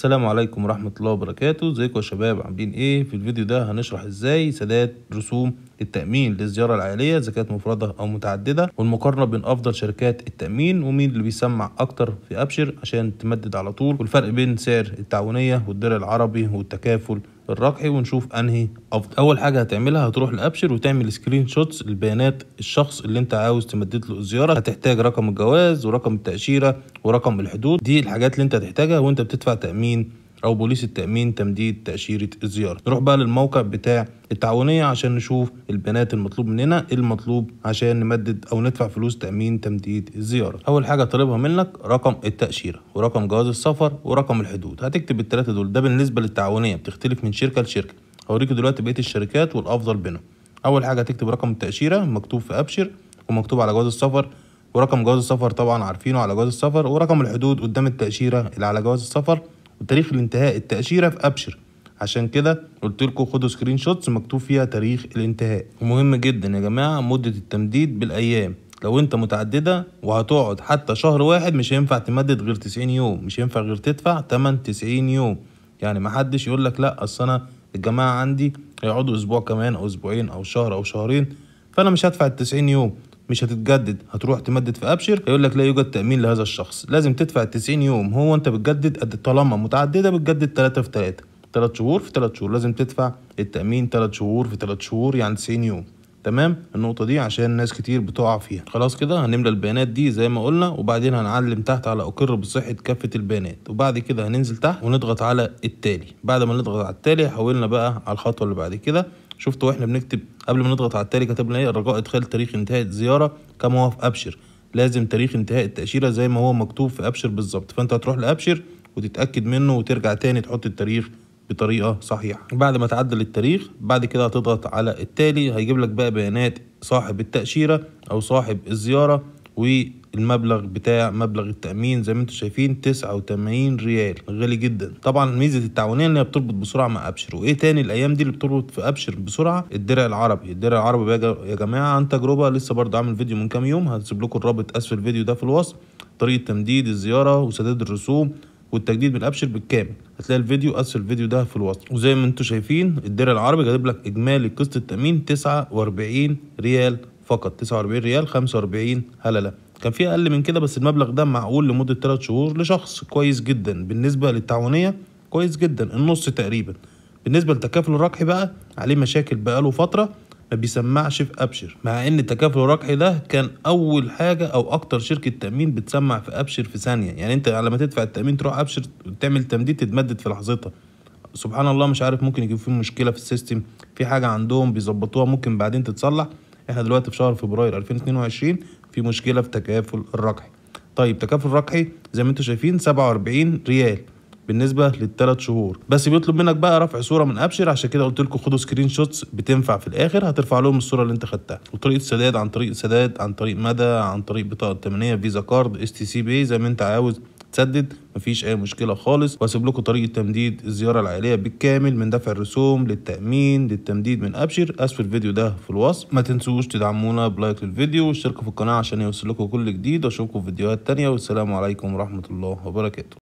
السلام عليكم ورحمة الله وبركاته ازيكم يا شباب عاملين ايه في الفيديو ده هنشرح ازاي سداد رسوم التأمين للزيارة العائلية إذا كانت مفردة أو متعددة والمقارنة بين أفضل شركات التأمين ومين اللي بيسمع أكتر في أبشر عشان تمدد على طول والفرق بين سعر التعاونية والدرع العربي والتكافل الرقعي ونشوف انهي افضل اول حاجه هتعملها هتروح لابشر وتعمل سكرين شوتس لبيانات الشخص اللي انت عاوز تمدد له الزياره هتحتاج رقم الجواز ورقم التاشيره ورقم الحدود دي الحاجات اللي انت هتحتاجها وانت بتدفع تامين او بوليس التامين تمديد تاشيره الزياره نروح بقى للموقع بتاع التعاونيه عشان نشوف البنات المطلوب مننا المطلوب عشان نمدد او ندفع فلوس تامين تمديد الزياره اول حاجه طالبها منك رقم التاشيره ورقم جواز السفر ورقم الحدود هتكتب الثلاثه دول ده بالنسبه للتعاونيه بتختلف من شركه لشركه هوريك دلوقتي بقيه الشركات والافضل بينهم اول حاجه هتكتب رقم التاشيره مكتوب في ابشر ومكتوب على جواز السفر ورقم جواز السفر طبعا عارفينه على جواز السفر ورقم الحدود قدام التاشيره اللي على جواز السفر وتاريخ الانتهاء التأشيرة في أبشر عشان كده قلت لكم خدوا سكرين شوتس مكتوب فيها تاريخ الانتهاء ومهم جدا يا جماعة مدة التمديد بالأيام لو انت متعددة وهتقعد حتى شهر واحد مش هينفع تمدد غير 90 يوم مش هينفع غير تدفع تمن 90 يوم يعني محدش يقول لك لا اصل انا الجماعة عندي هيقعدوا اسبوع كمان او اسبوعين او شهر او شهرين فانا مش هدفع ال 90 يوم مش هتتجدد هتروح تمدد في ابشر هيقول لك لا يوجد تامين لهذا الشخص لازم تدفع 90 يوم هو انت بتجدد قد طالما متعدده بتجدد 3 في 3 3 شهور في 3 شهور لازم تدفع التامين 3 شهور في 3 شهور يعني 90 يوم تمام النقطة دي عشان ناس كتير بتقع فيها خلاص كده هنملى البيانات دي زي ما قلنا وبعدين هنعلم تحت على أقر بصحة كافة البيانات وبعد كده هننزل تحت ونضغط على التالي بعد ما نضغط على التالي حولنا بقى على الخطوة اللي بعد كده شفت واحنا بنكتب قبل ما نضغط على التالي كتبنا ايه الرجاء ادخال تاريخ انتهاء الزياره كما هو في ابشر لازم تاريخ انتهاء التاشيره زي ما هو مكتوب في ابشر بالظبط فانت هتروح لابشر وتتاكد منه وترجع تاني تحط التاريخ بطريقه صحيحه بعد ما تعدل التاريخ بعد كده هتضغط على التالي هيجيب لك بقى بيانات صاحب التاشيره او صاحب الزياره والمبلغ بتاع مبلغ التأمين زي ما انتم شايفين 89 ريال غالي جدا طبعا ميزة التعاونية ان هي بتربط بسرعة مع ابشر وايه تاني الايام دي اللي بتربط في ابشر بسرعة الدرع العربي الدرع العربي يا جماعة عن تجربة لسه برضه عامل فيديو من كام يوم هسيب لكم الرابط اسفل الفيديو ده في الوصف طريقة تمديد الزيارة وسداد الرسوم والتجديد من ابشر بالكامل هتلاقي الفيديو اسفل الفيديو ده في الوصف وزي ما انتم شايفين الدرع العربي جايب لك اجمالي قسط التامين 49 ريال فقط 49 ريال 45 هلله كان في اقل من كده بس المبلغ ده معقول لمده 3 شهور لشخص كويس جدا بالنسبه للتعاونيه كويس جدا النص تقريبا بالنسبه لتكافل الربح بقى عليه مشاكل بقاله فتره ما بيسمعش في ابشر مع ان التكافل الركحي ده كان اول حاجه او اكتر شركه تامين بتسمع في ابشر في ثانيه يعني انت على ما تدفع التامين تروح ابشر تعمل تمديد تتمدد في لحظتها سبحان الله مش عارف ممكن يكون في مشكله في السيستم في حاجه عندهم بيظبطوها ممكن بعدين تتصلح احنا دلوقتي في شهر فبراير 2022 في مشكله في تكافل الرقحي طيب تكافل الرقحي زي ما انتم شايفين 47 ريال بالنسبه للثلاث شهور بس بيطلب منك بقى رفع صوره من ابشر عشان كده قلت لكم خدوا سكرين شوتس بتنفع في الاخر هترفع لهم الصوره اللي انت خدتها وطريقه سداد عن طريق سداد عن طريق مدى عن طريق بطاقه 8 فيزا كارد اس تي سي بي زي ما انت عاوز تسدد مفيش اي مشكله خالص واسيب لكم طريقه تمديد الزياره العائليه بالكامل من دفع الرسوم للتامين للتمديد من ابشر اسفل الفيديو ده في الوصف ما تنسوش تدعمونا بلايك للفيديو واشتركوا في القناه عشان يوصلكم كل جديد واشوفكم في فيديوهات تانية والسلام عليكم ورحمه الله وبركاته